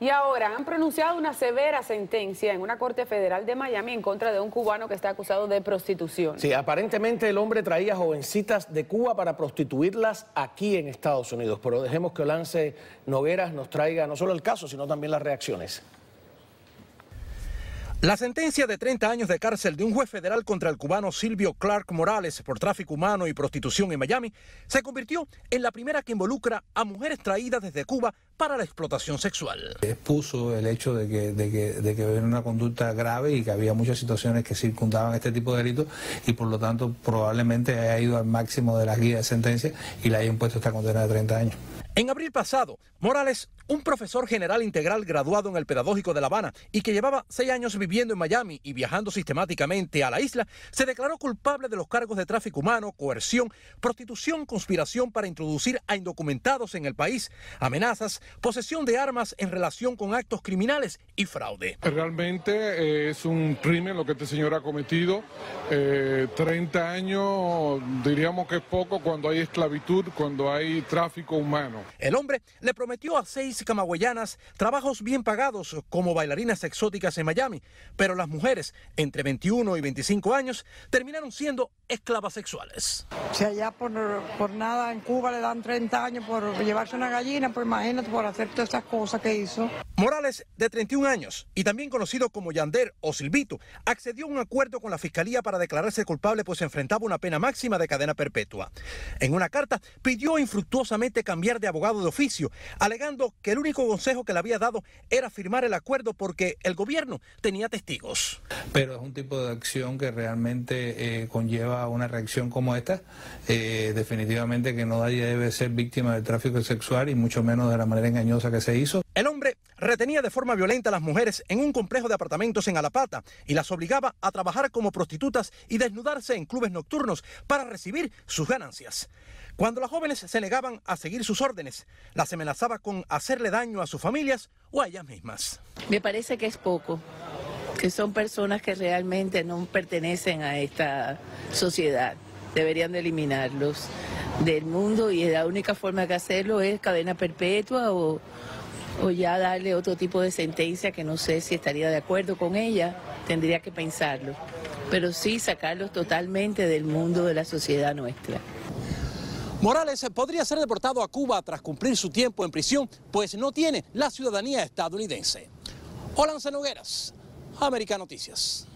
Y ahora han pronunciado una severa sentencia en una corte federal de Miami en contra de un cubano que está acusado de prostitución. Sí, aparentemente el hombre traía jovencitas de Cuba para prostituirlas aquí en Estados Unidos. Pero dejemos que Olance Nogueras nos traiga no solo el caso, sino también las reacciones. La sentencia de 30 años de cárcel de un juez federal contra el cubano Silvio Clark Morales por tráfico humano y prostitución en Miami se convirtió en la primera que involucra a mujeres traídas desde Cuba para la explotación sexual. Expuso el hecho de que, de de que era una conducta grave y que había muchas situaciones que circundaban este tipo de delitos y por lo tanto probablemente haya ido al máximo de la guía de sentencia y le haya impuesto esta condena de 30 años. En abril pasado, Morales, un profesor general integral graduado en el Pedagógico de La Habana y que llevaba seis años viviendo en Miami y viajando sistemáticamente a la isla, se declaró culpable de los cargos de tráfico humano, coerción, prostitución, conspiración para introducir a indocumentados en el país, amenazas, posesión de armas en relación con actos criminales y fraude. Realmente eh, es un crimen lo que este señor ha cometido. Eh, treinta 30 años, diríamos que es poco cuando hay esclavitud, cuando hay tráfico humano. El hombre le prometió a seis camagüeyanas trabajos bien pagados como bailarinas exóticas en Miami, pero las mujeres entre 21 y 25 años terminaron siendo esclavas sexuales. Si allá por, por nada en Cuba le dan 30 años por llevarse una gallina, pues imagínate por hacer todas estas cosas que hizo. Morales, de 31 años y también conocido como Yander o Silvito, accedió a un acuerdo con la Fiscalía para declararse culpable pues enfrentaba una pena máxima de cadena perpetua. En una carta pidió infructuosamente cambiar de abogado de oficio, alegando que el único consejo que le había dado era firmar el acuerdo porque el gobierno tenía testigos. Pero es un tipo de acción que realmente eh, conlleva una reacción como esta. Eh, definitivamente que no debe ser víctima del tráfico sexual y mucho menos de la manera engañosa que se hizo. El hombre retenía de forma violenta a las mujeres en un complejo de apartamentos en Alapata y las obligaba a trabajar como prostitutas y desnudarse en clubes nocturnos para recibir sus ganancias. Cuando las jóvenes se negaban a seguir sus órdenes, las amenazaba con hacerle daño a sus familias o a ellas mismas. Me parece que es poco, que son personas que realmente no pertenecen a esta sociedad. Deberían eliminarlos del mundo y la única forma de hacerlo es cadena perpetua o o ya darle otro tipo de sentencia que no sé si estaría de acuerdo con ella, tendría que pensarlo, pero sí sacarlos totalmente del mundo de la sociedad nuestra. Morales eh, podría ser deportado a Cuba tras cumplir su tiempo en prisión, pues no tiene la ciudadanía estadounidense. Hola Nogueras, América Noticias.